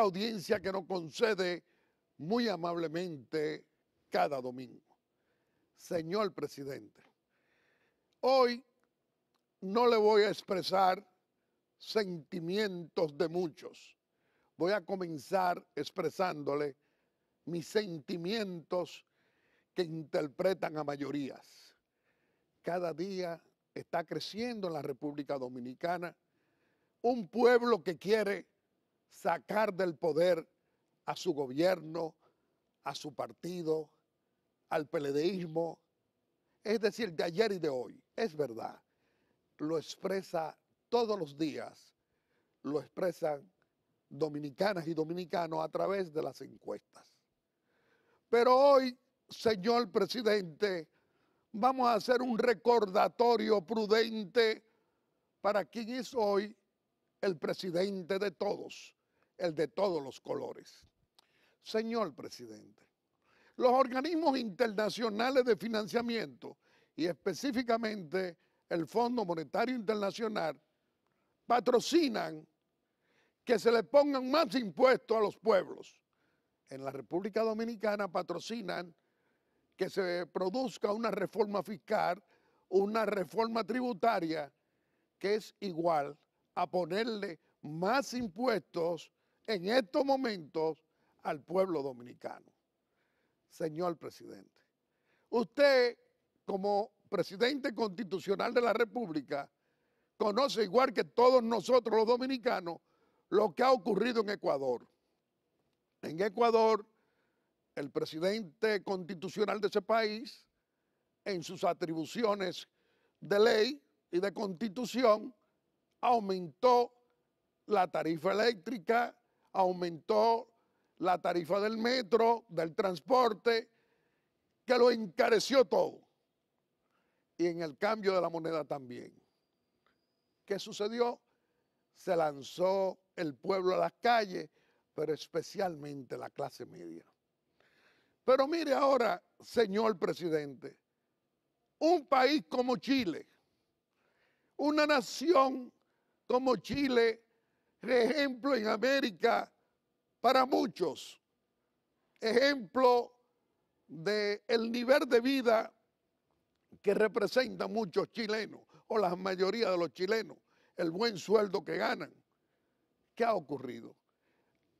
audiencia que nos concede muy amablemente cada domingo. Señor presidente, hoy no le voy a expresar sentimientos de muchos. Voy a comenzar expresándole mis sentimientos que interpretan a mayorías. Cada día está creciendo en la República Dominicana un pueblo que quiere sacar del poder a su gobierno, a su partido, al peledeísmo, es decir, de ayer y de hoy. Es verdad, lo expresa todos los días, lo expresan dominicanas y dominicanos a través de las encuestas. Pero hoy, señor presidente, vamos a hacer un recordatorio prudente para quien es hoy el presidente de todos, el de todos los colores. Señor presidente, los organismos internacionales de financiamiento y específicamente el Fondo Monetario Internacional patrocinan que se le pongan más impuestos a los pueblos. En la República Dominicana patrocinan que se produzca una reforma fiscal, una reforma tributaria, que es igual a ponerle más impuestos en estos momentos al pueblo dominicano. Señor presidente, usted como presidente constitucional de la República conoce igual que todos nosotros los dominicanos lo que ha ocurrido en Ecuador. En Ecuador, el presidente constitucional de ese país, en sus atribuciones de ley y de constitución, aumentó la tarifa eléctrica, aumentó la tarifa del metro, del transporte, que lo encareció todo. Y en el cambio de la moneda también. ¿Qué sucedió? Se lanzó el pueblo a las calles, pero especialmente la clase media. Pero mire ahora, señor presidente, un país como Chile, una nación como Chile ejemplo en América para muchos, ejemplo del nivel de vida que representan muchos chilenos o la mayoría de los chilenos, el buen sueldo que ganan. ¿Qué ha ocurrido?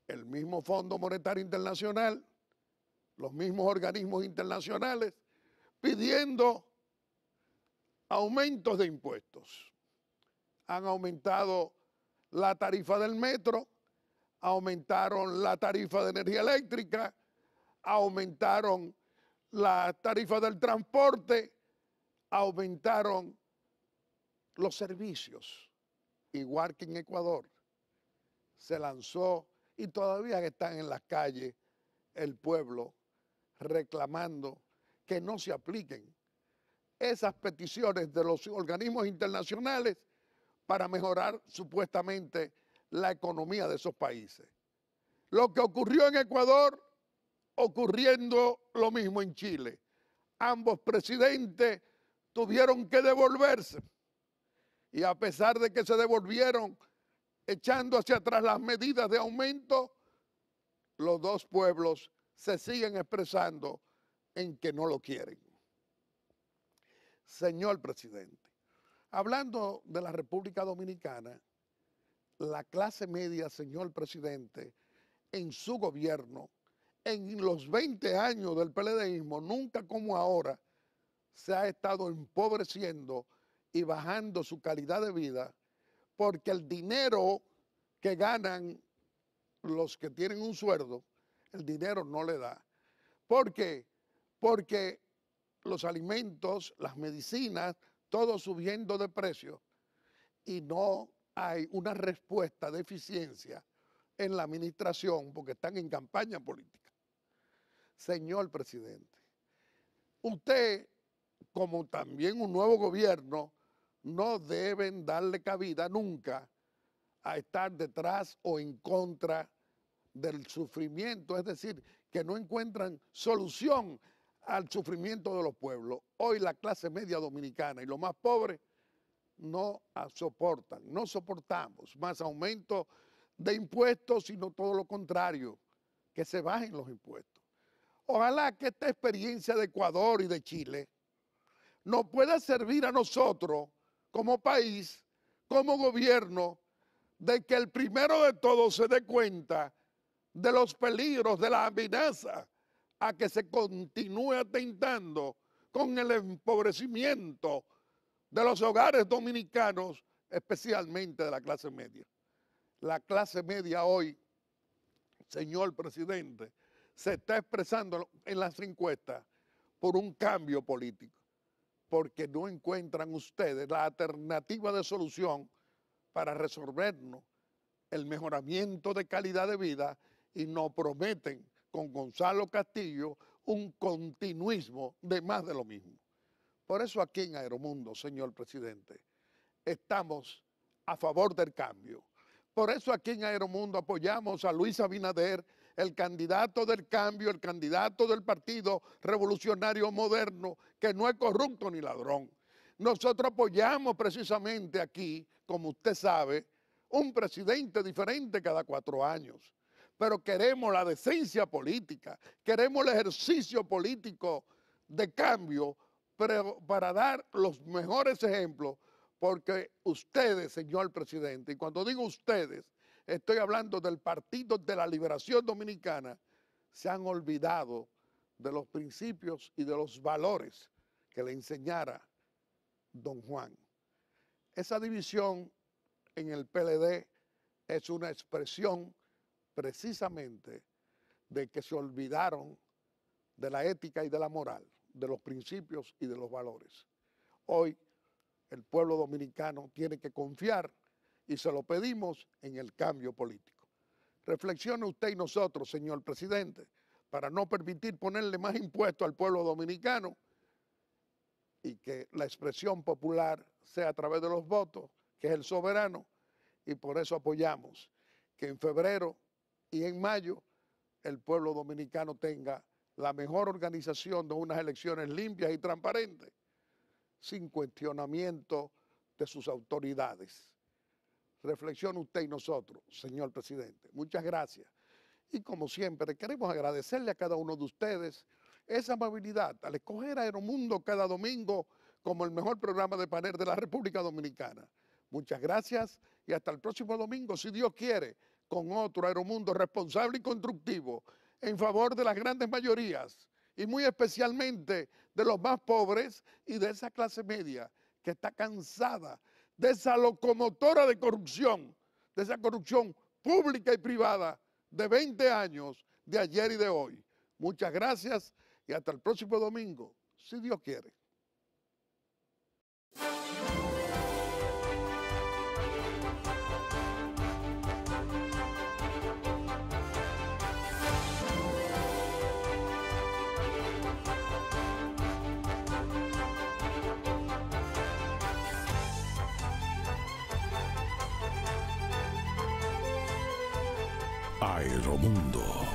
El mismo Fondo Monetario Internacional, los mismos organismos internacionales pidiendo aumentos de impuestos. Han aumentado la tarifa del metro, aumentaron la tarifa de energía eléctrica, aumentaron la tarifa del transporte, aumentaron los servicios, igual que en Ecuador. Se lanzó y todavía están en las calles el pueblo reclamando que no se apliquen esas peticiones de los organismos internacionales para mejorar supuestamente la economía de esos países. Lo que ocurrió en Ecuador, ocurriendo lo mismo en Chile. Ambos presidentes tuvieron que devolverse y a pesar de que se devolvieron echando hacia atrás las medidas de aumento, los dos pueblos se siguen expresando en que no lo quieren. Señor presidente, Hablando de la República Dominicana, la clase media, señor presidente, en su gobierno, en los 20 años del PLDismo, nunca como ahora, se ha estado empobreciendo y bajando su calidad de vida porque el dinero que ganan los que tienen un sueldo, el dinero no le da. ¿Por qué? Porque los alimentos, las medicinas, todo subiendo de precio y no hay una respuesta de eficiencia en la administración porque están en campaña política. Señor presidente, usted, como también un nuevo gobierno, no deben darle cabida nunca a estar detrás o en contra del sufrimiento, es decir, que no encuentran solución al sufrimiento de los pueblos. Hoy la clase media dominicana y los más pobres no soportan, no soportamos más aumento de impuestos, sino todo lo contrario, que se bajen los impuestos. Ojalá que esta experiencia de Ecuador y de Chile nos pueda servir a nosotros como país, como gobierno, de que el primero de todos se dé cuenta de los peligros, de la amenaza a que se continúe atentando con el empobrecimiento de los hogares dominicanos, especialmente de la clase media. La clase media hoy, señor presidente, se está expresando en las encuestas por un cambio político, porque no encuentran ustedes la alternativa de solución para resolvernos el mejoramiento de calidad de vida y no prometen con Gonzalo Castillo un continuismo de más de lo mismo. Por eso aquí en Aeromundo, señor presidente, estamos a favor del cambio. Por eso aquí en Aeromundo apoyamos a Luis Abinader, el candidato del cambio, el candidato del Partido Revolucionario Moderno, que no es corrupto ni ladrón. Nosotros apoyamos precisamente aquí, como usted sabe, un presidente diferente cada cuatro años pero queremos la decencia política, queremos el ejercicio político de cambio para dar los mejores ejemplos, porque ustedes, señor presidente, y cuando digo ustedes, estoy hablando del Partido de la Liberación Dominicana, se han olvidado de los principios y de los valores que le enseñara don Juan. Esa división en el PLD es una expresión precisamente de que se olvidaron de la ética y de la moral, de los principios y de los valores. Hoy el pueblo dominicano tiene que confiar y se lo pedimos en el cambio político. Reflexione usted y nosotros, señor presidente, para no permitir ponerle más impuestos al pueblo dominicano y que la expresión popular sea a través de los votos, que es el soberano, y por eso apoyamos que en febrero y en mayo el pueblo dominicano tenga la mejor organización de unas elecciones limpias y transparentes, sin cuestionamiento de sus autoridades. Reflexión usted y nosotros, señor presidente. Muchas gracias. Y como siempre, queremos agradecerle a cada uno de ustedes esa amabilidad al escoger Aeromundo cada domingo como el mejor programa de panel de la República Dominicana. Muchas gracias y hasta el próximo domingo, si Dios quiere con otro aeromundo responsable y constructivo en favor de las grandes mayorías y muy especialmente de los más pobres y de esa clase media que está cansada de esa locomotora de corrupción, de esa corrupción pública y privada de 20 años, de ayer y de hoy. Muchas gracias y hasta el próximo domingo, si Dios quiere. Aeromundo.